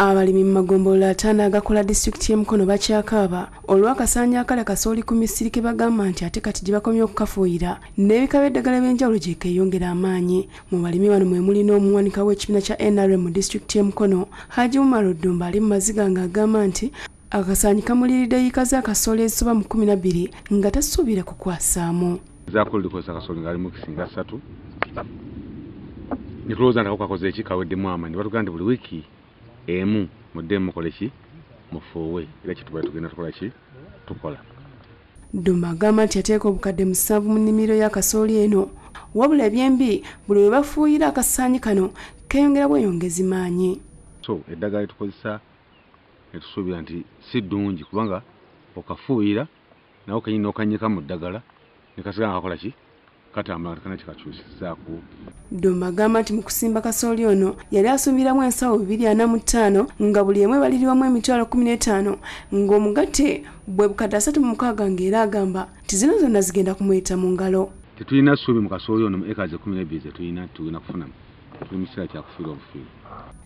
abalimi mu magombolola ataano agakola disitulikiti y'emikono bakyakaaba olw'akasanja akala kasooli ku misiri ke bagamba nti ate kati gye bakomye okukafuuyira n'ebika by'eddagala by'enjawulo gye keeyongera amaanyi mu balimi wano mwe muli n'omuwanika w'ekibiina kya nrm mu disitulikiti y'emikono haji umar oddumba ali mu maziga nga agamba nti akasanyi kamuliridde yiika za kasooli ezisoba mu 12 nga tasuubira kukwasaamu nitulowooza nti akokakoze ekikaweddemu amaanyi batugaa nti buli wiiki emu muddemu mukoleki mufuuwe era kyetubale tugenda tukola ki tukola duma agamba nti yateeka obukadde musanvu mu nnimiro ya kasooli eno wabula ebyembi buli lwe bafuuyira akasaanyi kano keeyongera bweyongezi maanyi so eddagala litukozesa netusuubira nti si ddungi kubanga okafuuyira nawe kenyini okanyika mu ddagala nekasigala nkakola ki katambula katana kikakyusizaako dumba agamba nti mu kusimba kasooli ono yali asuubiramu ensawo 245 nga buli emu ebalirirwamu emitwalo 15 ng'omugate bwe bukadde 3 mukaaga ng'era agamba nti zino zonna zigenda kumweta mu ngalo tetulina suubi mu kasooli ono mu ekaze 12 zetulina tugenda kufuna tuli mu kiseera kyakufiira obufiiri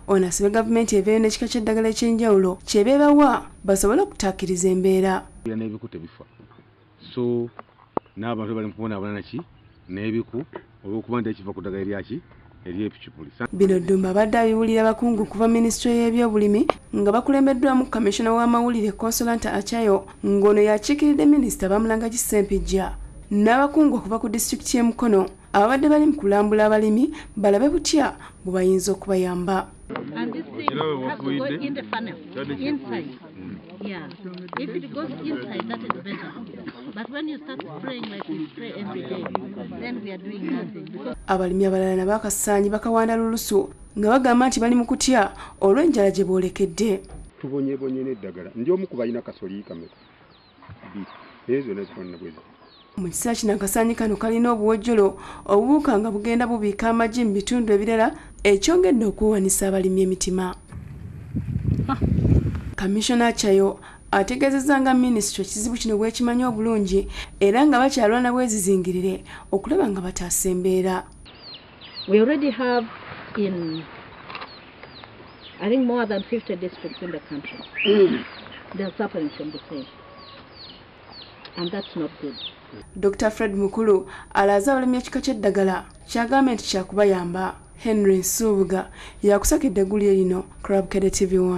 ono asibe gavumenti eveeyo n'ekika ky'eddagala ekyenjawulo kyebeebawa basobole okutaakiriza embeera n'ebikuta bifa so n'abantu bali mu kubonaabona naki n'ebiku olw'okuba nti ekiva ku ddagala eryaki bino dumba abadde abiwulira abakungu kuva minisitule y'ebyobulimi nga bakulembeddwamu kamishona w'amawulire consolant achayo ng'ono yakiikiridde minisita bamulanga kisempijja n'abakungu okuva ku disitulikiti y'emukono ababadde bali mu kulambula abalimi balabe butya bwe bayinza okubayamba And this thing has to go in the funnel, inside. Yeah. If it goes inside, that is better. but when you start praying like we pray every day then we are doing nothing abalimi abalala nabakasanyi bakawanda lulusu nga bagamba nti bali mu kutya olw'enjala gye boolekedde tubonyebonye neddagala ndi omu kubalina kasoliika meka naye zonna zifanana bwe mu kisa kino akasanyi kano kalina obuwojjolo obubuuka nga bugenda bubiika amagi mu bitundu ebirala ekyongedde okuwanisa abalimi emitima kamishona kyayo ategeezezza nga minisitule ekizibu kino bwekimanyi obulungi era nga bakyalwana bwezizingirire okulaba nga bataasa embeera dr fred mukulu alaze abalimi ekika ky'eddagala kyagambye nti kyakubayamba henry nsuubuga yakusakidde eggulye lino club kede tv 1